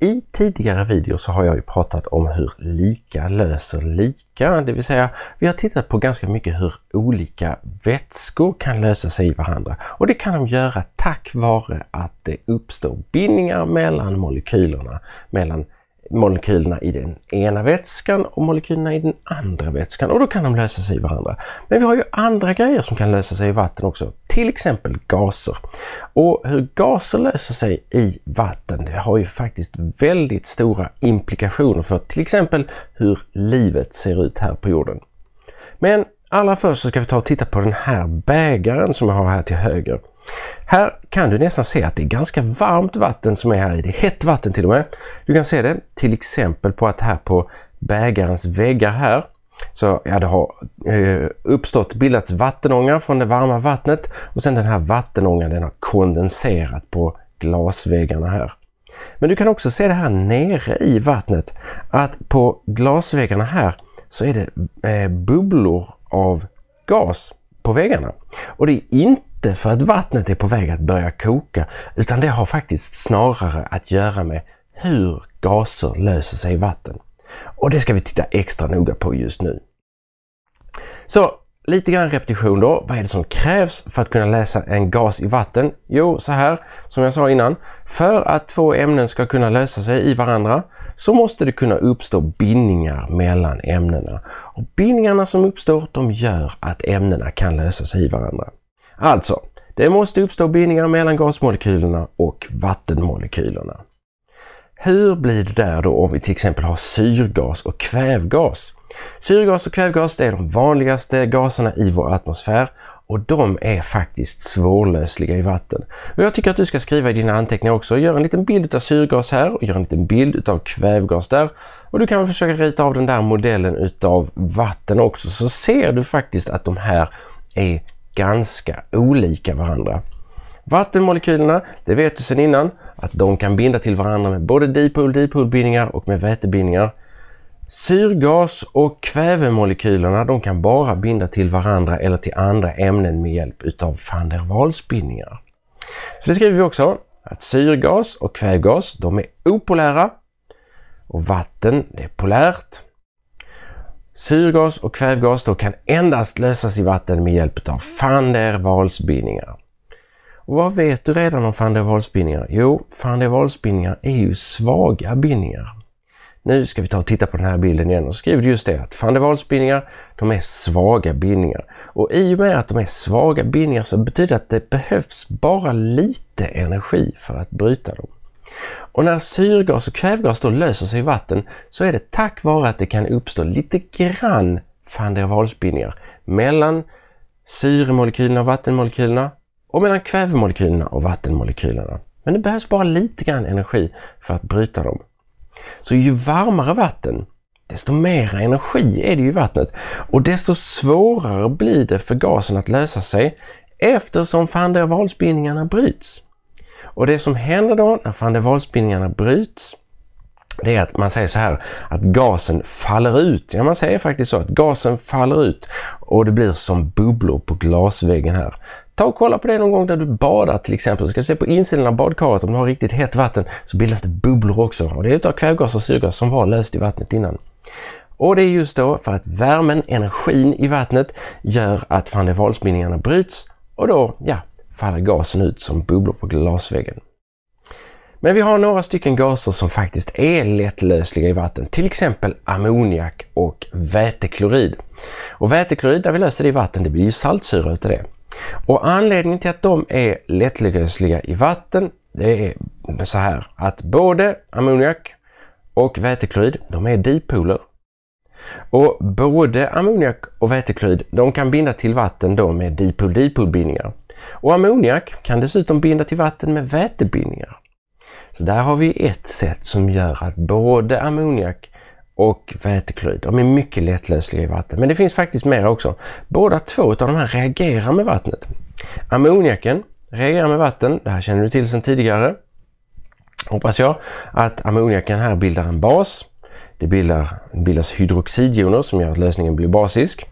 I tidigare videor så har jag ju pratat om hur lika löser lika, det vill säga vi har tittat på ganska mycket hur olika vätskor kan lösa sig i varandra och det kan de göra tack vare att det uppstår bindningar mellan molekylerna, mellan molekylerna i den ena vätskan och molekylerna i den andra vätskan och då kan de lösa sig i varandra. Men vi har ju andra grejer som kan lösa sig i vatten också, till exempel gaser. Och hur gaser löser sig i vatten det har ju faktiskt väldigt stora implikationer för till exempel hur livet ser ut här på jorden. Men allra först så ska vi ta och titta på den här bägaren som jag har här till höger. Här kan du nästan se att det är ganska varmt vatten som är här i. Det är hett vatten till och med. Du kan se det till exempel på att här på bägarens väggar här så ja, det har eh, uppstått, bildats vattenånga från det varma vattnet och sen den här vattenångan den har kondenserat på glasväggarna här. Men du kan också se det här nere i vattnet att på glasväggarna här så är det eh, bubblor av gas på väggarna. Och det är inte för att vattnet är på väg att börja koka utan det har faktiskt snarare att göra med hur gaser löser sig i vatten. Och det ska vi titta extra noga på just nu. Så lite grann repetition då. Vad är det som krävs för att kunna läsa en gas i vatten? Jo, så här som jag sa innan. För att två ämnen ska kunna lösa sig i varandra så måste det kunna uppstå bindningar mellan ämnena. Och Bindningarna som uppstår de gör att ämnena kan lösa sig i varandra. Alltså, det måste uppstå bindningar mellan gasmolekylerna och vattenmolekylerna. Hur blir det där då om vi till exempel har syrgas och kvävgas? Syrgas och kvävgas det är de vanligaste gaserna i vår atmosfär och de är faktiskt svårlösliga i vatten. Och jag tycker att du ska skriva i dina anteckningar också, och göra en liten bild av syrgas här och gör en liten bild utav kvävgas där. Och du kan försöka rita av den där modellen utav vatten också så ser du faktiskt att de här är ganska olika varandra. Vattenmolekylerna, det vet du sedan innan, att de kan binda till varandra med både dipol dipol bindningar och med vätebindningar. Syrgas och kvävemolekylerna de kan bara binda till varandra eller till andra ämnen med hjälp utav van der Waals bindningar. Så det skriver vi också, att syrgas och kvävgas de är opolära och vatten det är polärt. Syrgas och kvävgas då kan endast lösas i vatten med hjälp av van der Waals bindningar. Och vad vet du redan om van der Waals-bindningar? Jo, van der Waals-bindningar är ju svaga bindningar. Nu ska vi ta och titta på den här bilden igen och skriver just det att van der Waals-bindningar, de är svaga bindningar. Och i och med att de är svaga bindningar så betyder det att det behövs bara lite energi för att bryta dem. Och när syrgas och kvävgas då löser sig i vatten så är det tack vare att det kan uppstå lite grann van der Waals-bindningar mellan syremolekylerna och vattenmolekylerna och mellan kvävemolekylerna och vattenmolekylerna. Men det behövs bara lite grann energi för att bryta dem. Så ju varmare vatten, desto mer energi är det i vattnet och desto svårare blir det för gasen att lösa sig eftersom van der Waals-bindningarna bryts. Och det som händer då när van der Waals-bindningarna bryts det är att man säger så här att gasen faller ut. Ja, man säger faktiskt så att gasen faller ut och det blir som bubblor på glasväggen här. Ta och kolla på det någon gång där du badar till exempel. Så ska du se på insidan av badkaret om du har riktigt hett vatten så bildas det bubblor också. Och det är utav kvävgas och syrgas som var löst i vattnet innan. Och det är just då för att värmen, energin i vattnet gör att van der Waals-bindningarna bryts och då, ja, faller gasen ut som bubblor på glasväggen. Men vi har några stycken gaser som faktiskt är lättlösliga i vatten, till exempel ammoniak och väteklorid. Och väteklorid, när vi löser det i vatten, det blir ju saltsyra utav det. Och anledningen till att de är lättlösliga i vatten det är så här att både ammoniak och väteklorid de är dipoler. Och både ammoniak och väteklorid de kan binda till vatten då med dipol dipol bindningar Och ammoniak kan dessutom binda till vatten med vätebindningar. Så där har vi ett sätt som gör att både ammoniak och väteklorid. De är mycket lättlösliga i vatten, men det finns faktiskt mer också. Båda två utav de här reagerar med vattnet. Ammoniaken reagerar med vatten, det här känner du till sedan tidigare. Hoppas jag att ammoniaken här bildar en bas. Det bildar, bildas hydroxidjoner som gör att lösningen blir basisk.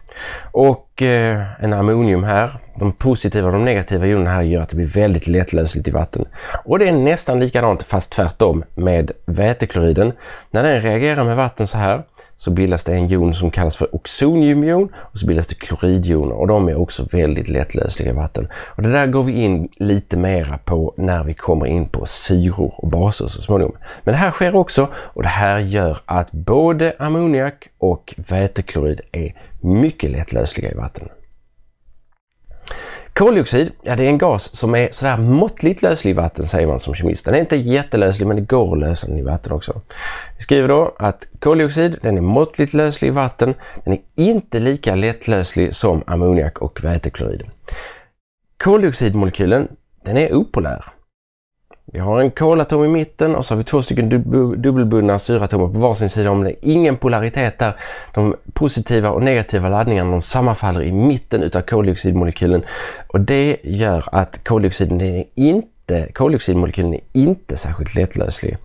Och eh, en ammonium här de positiva och de negativa jonerna här gör att det blir väldigt lättlösligt i vatten. Och det är nästan likadant fast tvärtom med vätekloriden. När den reagerar med vatten så här så bildas det en jon som kallas för oxoniumjon och så bildas det kloridjoner och de är också väldigt lättlösliga i vatten. Och det där går vi in lite mera på när vi kommer in på syror och baser så småningom. Men det här sker också och det här gör att både ammoniak och väteklorid är mycket lättlösliga i vatten. Koldioxid, ja det är en gas som är sådär måttligt löslig i vatten säger man som kemist. Den är inte jättelöslig men det går att lösa den i vatten också. Vi skriver då att koldioxid den är måttligt löslig i vatten. Den är inte lika lättlöslig som ammoniak och väteklorid. Koldioxidmolekylen den är opolär. Vi har en kolatom i mitten och så har vi två stycken dub dubbelbundna syratomer på varsin sida om det. Ingen polaritet där. De positiva och negativa laddningarna de sammanfaller i mitten utav koldioxidmolekylen och det gör att koldioxiden är inte koldioxidmolekylen är inte särskilt lättlöslig.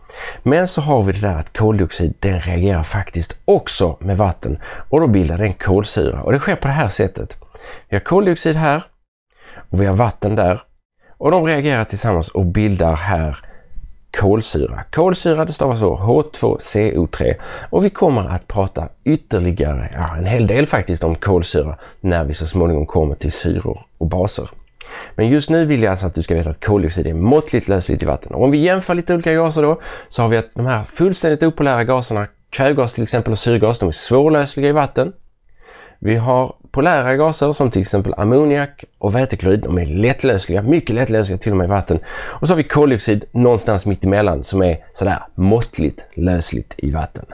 Men så har vi det där att koldioxid den reagerar faktiskt också med vatten och då bildar den kolsyra och det sker på det här sättet. Vi har koldioxid här och vi har vatten där och de reagerar tillsammans och bildar här kolsyra. Kolsyra det stavas så, H2CO3 och vi kommer att prata ytterligare, ja, en hel del faktiskt, om kolsyra när vi så småningom kommer till syror och baser. Men just nu vill jag alltså att du ska veta att koldioxid är måttligt lösligt i vatten. Och om vi jämför lite olika gaser då så har vi att de här fullständigt opolära gaserna, kvävgas till exempel och syrgas, de är svårlösliga i vatten. Vi har polära gaser som till exempel ammoniak och väteklorid. De är lättlösliga, mycket lättlösliga till och med i vatten. Och så har vi koldioxid någonstans mitt emellan som är sådär måttligt lösligt i vatten.